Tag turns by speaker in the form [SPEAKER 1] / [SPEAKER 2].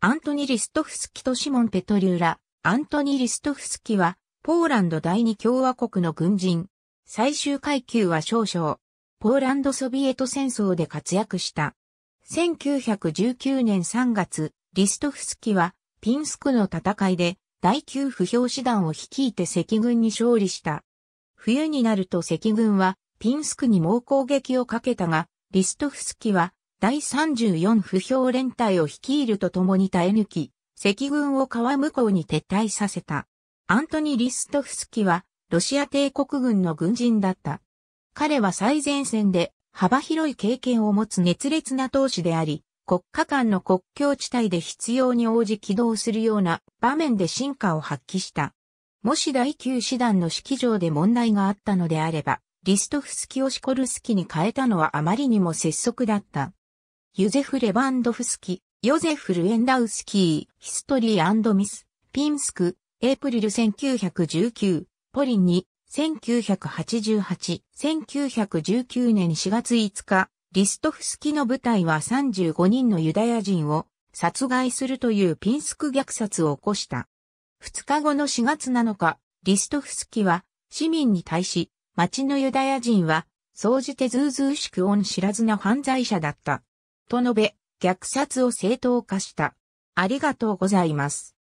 [SPEAKER 1] アントニ・リストフスキとシモン・ペトリューラ。アントニ・リストフスキは、ポーランド第二共和国の軍人。最終階級は少々。ポーランドソビエト戦争で活躍した。1919年3月、リストフスキは、ピンスクの戦いで、第9不評師団を率いて赤軍に勝利した。冬になると赤軍は、ピンスクに猛攻撃をかけたが、リストフスキは、第34不評連隊を率いるとともに耐え抜き、赤軍を川向こうに撤退させた。アントニ・リストフスキは、ロシア帝国軍の軍人だった。彼は最前線で幅広い経験を持つ熱烈な闘士であり、国家間の国境地帯で必要に応じ起動するような場面で進化を発揮した。もし第9師団の式場で問題があったのであれば、リストフスキをシコルスキに変えたのはあまりにも拙速だった。ユゼフ・レバンドフスキ、ヨゼフ・ルエンダウスキー、ヒストリーミス、ピンスク、エイプリル1919、ポリンに、1988、1919年4月5日、リストフスキの部隊は35人のユダヤ人を殺害するというピンスク虐殺を起こした。2日後の4月7日、リストフスキは市民に対し、町のユダヤ人は、総じてずうずうしく恩知らずな犯罪者だった。と述べ、虐殺を正当化した。ありがとうございます。